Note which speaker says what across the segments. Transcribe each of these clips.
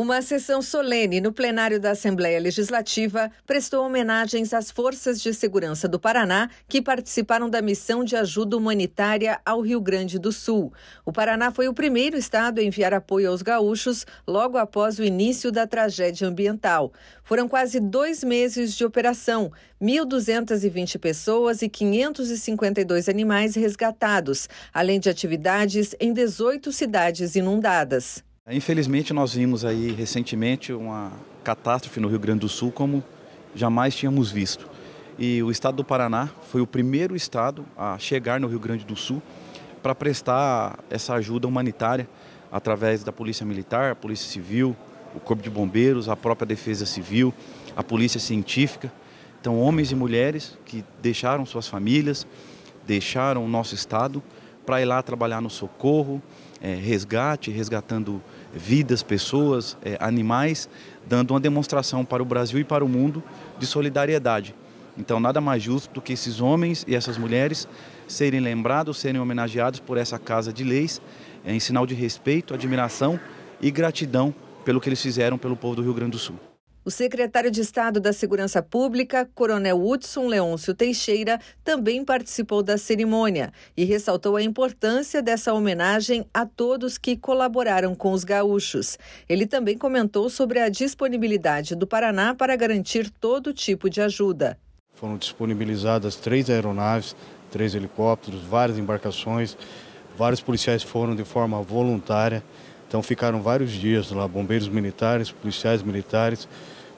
Speaker 1: Uma sessão solene no plenário da Assembleia Legislativa prestou homenagens às forças de segurança do Paraná que participaram da missão de ajuda humanitária ao Rio Grande do Sul. O Paraná foi o primeiro estado a enviar apoio aos gaúchos logo após o início da tragédia ambiental. Foram quase dois meses de operação, 1.220 pessoas e 552 animais resgatados, além de atividades em 18 cidades inundadas.
Speaker 2: É, infelizmente, nós vimos aí recentemente uma catástrofe no Rio Grande do Sul como jamais tínhamos visto. E o estado do Paraná foi o primeiro estado a chegar no Rio Grande do Sul para prestar essa ajuda humanitária através da Polícia Militar, a Polícia Civil, o Corpo de Bombeiros, a própria Defesa Civil, a Polícia Científica. Então, homens e mulheres que deixaram suas famílias, deixaram o nosso estado para ir lá trabalhar no socorro, é, resgate, resgatando vidas, pessoas, é, animais, dando uma demonstração para o Brasil e para o mundo de solidariedade. Então, nada mais justo do que esses homens e essas mulheres serem lembrados, serem homenageados por essa casa de leis, é, em sinal de respeito, admiração e gratidão pelo que eles fizeram pelo povo do Rio Grande do Sul.
Speaker 1: O secretário de Estado da Segurança Pública, Coronel Hudson Leôncio Teixeira, também participou da cerimônia e ressaltou a importância dessa homenagem a todos que colaboraram com os gaúchos. Ele também comentou sobre a disponibilidade do Paraná para garantir todo tipo de ajuda.
Speaker 3: Foram disponibilizadas três aeronaves, três helicópteros, várias embarcações, vários policiais foram de forma voluntária. Então ficaram vários dias lá, bombeiros militares, policiais militares,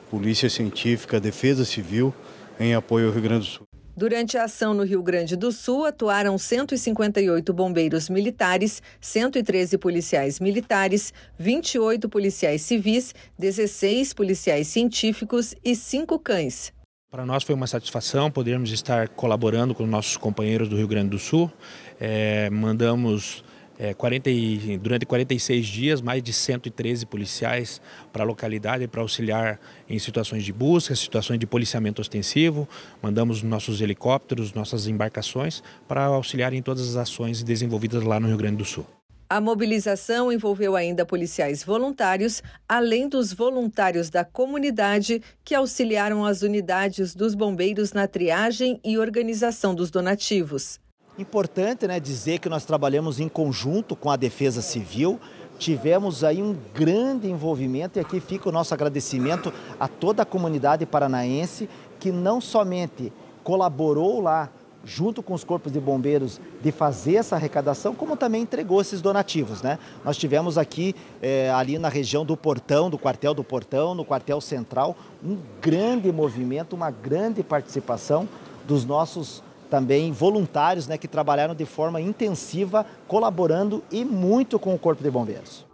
Speaker 3: polícia científica, defesa civil, em apoio ao Rio Grande do Sul.
Speaker 1: Durante a ação no Rio Grande do Sul, atuaram 158 bombeiros militares, 113 policiais militares, 28 policiais civis, 16 policiais científicos e 5 cães.
Speaker 4: Para nós foi uma satisfação podermos estar colaborando com nossos companheiros do Rio Grande do Sul. É, mandamos é, 40 e, durante 46 dias, mais de 113 policiais para a localidade para auxiliar em situações de busca, situações de policiamento ostensivo. Mandamos nossos helicópteros, nossas embarcações para auxiliar em todas as ações desenvolvidas lá no Rio Grande do Sul.
Speaker 1: A mobilização envolveu ainda policiais voluntários, além dos voluntários da comunidade que auxiliaram as unidades dos bombeiros na triagem e organização dos donativos. Importante né, dizer que nós
Speaker 5: trabalhamos em conjunto com a Defesa Civil, tivemos aí um grande envolvimento e aqui fica o nosso agradecimento a toda a comunidade paranaense que não somente colaborou lá junto com os corpos de bombeiros de fazer essa arrecadação, como também entregou esses donativos, né? Nós tivemos aqui é, ali na região do Portão, do quartel do Portão, no quartel central, um grande movimento, uma grande participação dos nossos também voluntários né, que trabalharam de forma intensiva, colaborando e muito com o Corpo de Bombeiros.